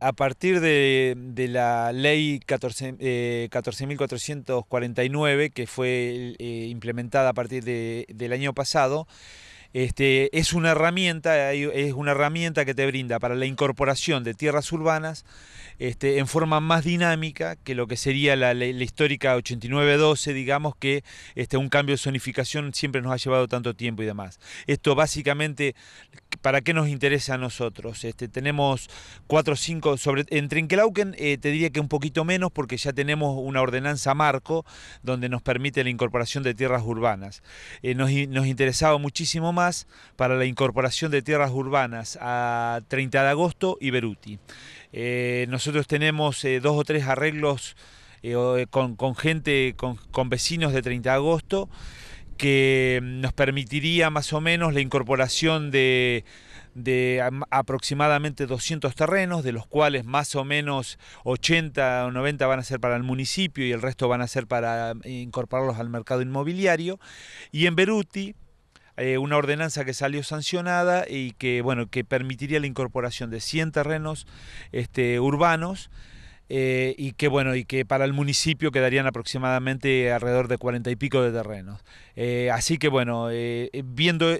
a partir de, la ley 14.449, eh, que fue eh, implementada a partir del año pasado, este, es una herramienta, es una herramienta que te brinda para la incorporación de tierras urbanas este, en forma más dinámica que lo que sería la, histórica 8912, digamos que este, un cambio de zonificación siempre nos ha llevado tanto tiempo y demás. Esto básicamente para qué nos interesa a nosotros. Este, tenemos cuatro o cinco, en Trinquelauquen eh, te diría que un poquito menos porque ya tenemos una ordenanza marco donde nos permite la incorporación de tierras urbanas. Eh, nos, interesaba muchísimo más para la incorporación de tierras urbanas a 30 de agosto y Beruti. Eh, nosotros tenemos dos o tres arreglos con, gente, con vecinos de 30 de agosto que mm, nos permitiría más o menos la incorporación de, aproximadamente 200 terrenos, de los cuales más o menos 80 o 90 van a ser para el municipio y el resto van a ser para mm, incorporarlos al mercado inmobiliario. Y en Beruti, eh, una ordenanza que salió sancionada y que, bueno, que permitiría la incorporación de 100 terrenos este, urbanos eh, y que bueno y que para el municipio quedarían aproximadamente alrededor de cuarenta y pico de terrenos eh, así que bueno eh, viendo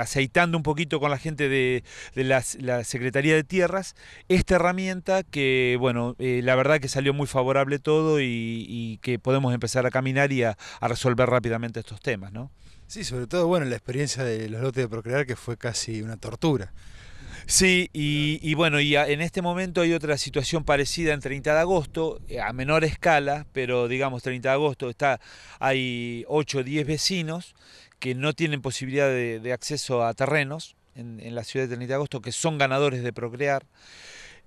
aceitando un poquito con la gente de, la, secretaría de tierras esta herramienta que bueno la verdad que salió muy favorable todo y, que podemos empezar a caminar y a, a resolver rápidamente estos temas no sí sobre todo bueno la experiencia de los lotes de procrear que fue casi una tortura Sí, y, bueno, y en este momento hay otra situación parecida en 30 de agosto, eh, a menor escala, pero digamos 30 de agosto está, hay 8 o 10 vecinos que no tienen posibilidad de, acceso a terrenos en, en, la ciudad de 30 de agosto, que son ganadores de procrear.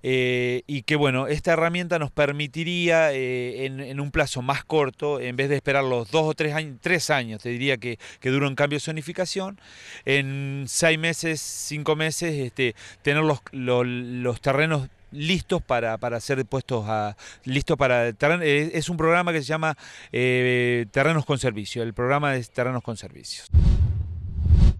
Eh, y que bueno, esta herramienta nos permitiría eh, en, un plazo más corto, en vez de esperar los dos o tres años, tres años, te diría que, que dura un cambio de zonificación, en seis meses, cinco meses, este, tener los, terrenos listos para, ser puestos a listos para eh, es un programa que se llama terrenos con servicio el programa de terrenos con servicios